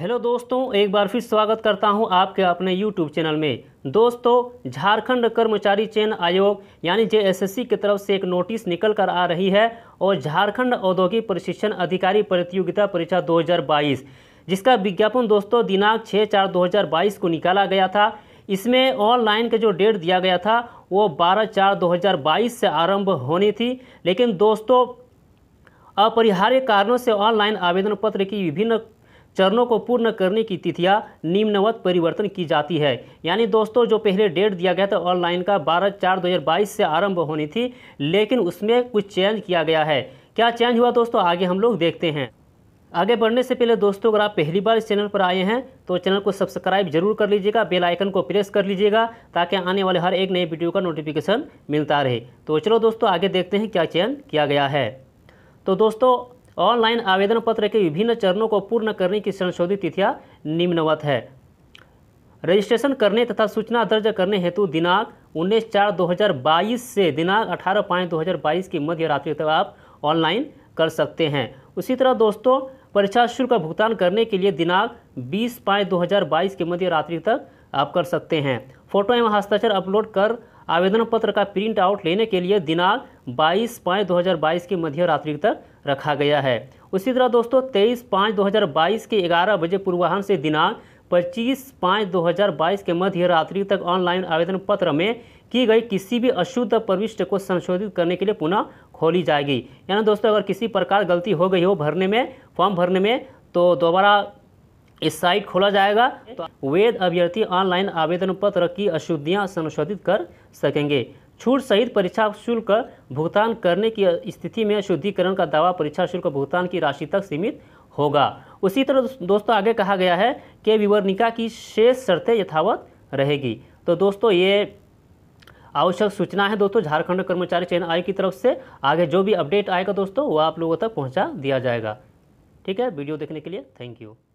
hello दोस्तों एक बार फिर स्वागत करता हूं आपके अपने यूट्यूब चैनल में दोस्तों झारखंड कर्मचारी चयन आयोग यानी सी की तरफ से एक नोटिस निकल कर आ रही है और झारखंड औद्योगिक प्रशिक्षण अधिकारी प्रतियोगिता परीक्षा 2022 जिसका विज्ञापन दोस्तों दिनांक 6 चार 2022 को निकाला गया था इसमें ऑनलाइन का जो डेट दिया गया था वो बारह चार दो से आरम्भ होनी थी लेकिन दोस्तों अपरिहार्य कारणों से ऑनलाइन आवेदन पत्र की विभिन्न चरणों को पूर्ण करने की तिथियां निम्नवत परिवर्तन की जाती है यानी दोस्तों जो पहले डेट दिया गया था ऑनलाइन का 12 चार 2022 से आरंभ होनी थी लेकिन उसमें कुछ चेंज किया गया है क्या चेंज हुआ दोस्तों आगे हम लोग देखते हैं आगे बढ़ने से पहले दोस्तों अगर आप पहली बार इस चैनल पर आए हैं तो चैनल को सब्सक्राइब जरूर कर लीजिएगा बेल आइकन को प्रेस कर लीजिएगा ताकि आने वाले हर एक नए वीडियो का नोटिफिकेशन मिलता रहे तो चलो दोस्तों आगे देखते हैं क्या चयन किया गया है तो दोस्तों ऑनलाइन आवेदन पत्र के विभिन्न चरणों को पूर्ण करने की संशोधित तिथियां निम्नवत है रजिस्ट्रेशन करने तथा सूचना दर्ज करने हेतु दिनांक 19 चार 2022 से दिनांक 18 पाँच 2022 की मध्य रात्रि तक आप ऑनलाइन कर सकते हैं उसी तरह दोस्तों परीक्षा शुल्क का भुगतान करने के लिए दिनांक 20 पाँच 2022 के मध्य रात्रि तक आप कर सकते हैं फोटो एवं हस्ताक्षर अपलोड कर आवेदन पत्र का प्रिंट आउट लेने के लिए दिनांक 22 पाँच 2022 की मध्य रात्रि तक रखा गया है उसी तरह दोस्तों 23 पाँच 2022 के 11 बजे पूर्वाहन से दिनांक 25 पाँच 2022 के मध्य रात्रि तक ऑनलाइन आवेदन पत्र में की गई किसी भी अशुद्ध प्रविष्ट को संशोधित करने के लिए पुनः खोली जाएगी यानी दोस्तों अगर किसी प्रकार गलती हो गई हो भरने में फॉर्म भरने में तो दोबारा इस साइट खोला जाएगा तो वेद अभ्यर्थी ऑनलाइन आवेदन पत्र की अशुद्धियां संशोधित कर सकेंगे छूट सहित परीक्षा शुल्क भुगतान करने की स्थिति में शुद्धिकरण का दावा परीक्षा शुल्क भुगतान की राशि तक सीमित होगा उसी तरह दोस्तों आगे कहा गया है कि विवरणिका की शेष शर्तें यथावत रहेगी तो दोस्तों ये आवश्यक सूचना है दोस्तों झारखंड कर्मचारी चयन आयोग की तरफ से आगे जो भी अपडेट आएगा दोस्तों वह आप लोगों तक पहुंचा दिया जाएगा ठीक है वीडियो देखने के लिए थैंक यू